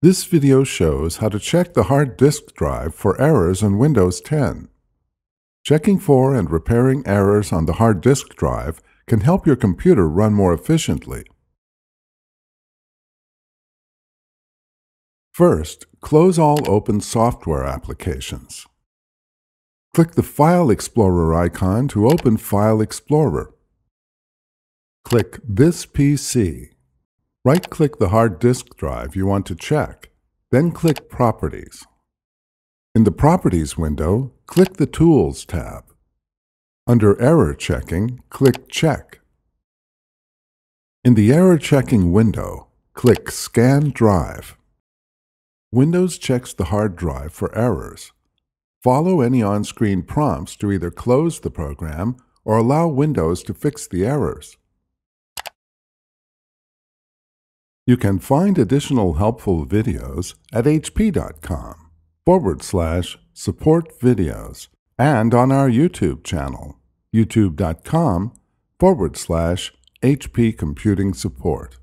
This video shows how to check the hard disk drive for errors in Windows 10. Checking for and repairing errors on the hard disk drive can help your computer run more efficiently. First, close all open software applications. Click the File Explorer icon to open File Explorer. Click This PC Right-click the hard disk drive you want to check, then click Properties. In the Properties window, click the Tools tab. Under Error Checking, click Check. In the Error Checking window, click Scan Drive. Windows checks the hard drive for errors. Follow any on-screen prompts to either close the program or allow Windows to fix the errors. You can find additional helpful videos at hp.com forward slash support videos and on our YouTube channel, youtube.com forward slash HP Computing Support.